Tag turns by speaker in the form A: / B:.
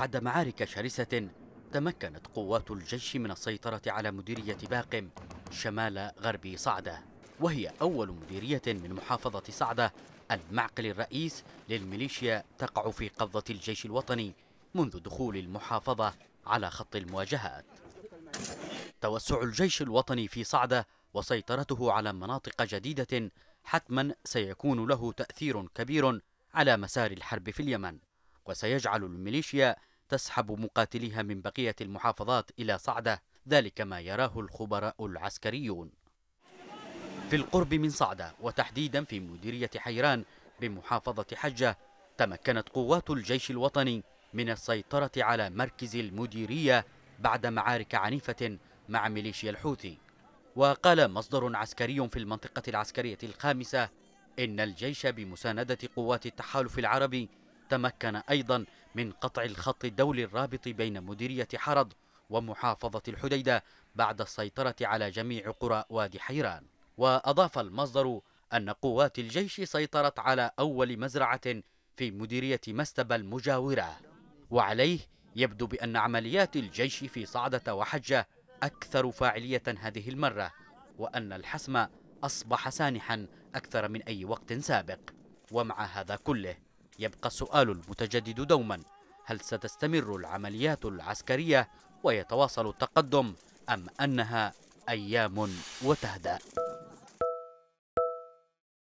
A: بعد معارك شرسة تمكنت قوات الجيش من السيطرة على مديرية باقم شمال غرب صعدة وهي أول مديرية من محافظة صعدة المعقل الرئيس للميليشيا تقع في قبضة الجيش الوطني منذ دخول المحافظة على خط المواجهات توسع الجيش الوطني في صعدة وسيطرته على مناطق جديدة حتما سيكون له تأثير كبير على مسار الحرب في اليمن وسيجعل الميليشيا تسحب مقاتليها من بقية المحافظات إلى صعدة ذلك ما يراه الخبراء العسكريون في القرب من صعدة وتحديدا في مديرية حيران بمحافظة حجة تمكنت قوات الجيش الوطني من السيطرة على مركز المديرية بعد معارك عنيفة مع ميليشيا الحوثي وقال مصدر عسكري في المنطقة العسكرية الخامسة إن الجيش بمساندة قوات التحالف العربي تمكن أيضا من قطع الخط الدولي الرابط بين مديرية حرض ومحافظة الحديدة بعد السيطرة على جميع قرى وادي حيران وأضاف المصدر أن قوات الجيش سيطرت على أول مزرعة في مديرية مستبة المجاورة وعليه يبدو بأن عمليات الجيش في صعدة وحجة أكثر فاعلية هذه المرة وأن الحسم أصبح سانحا أكثر من أي وقت سابق ومع هذا كله يبقى السؤال المتجدد دوما هل ستستمر العمليات العسكرية ويتواصل التقدم أم أنها أيام وتهدأ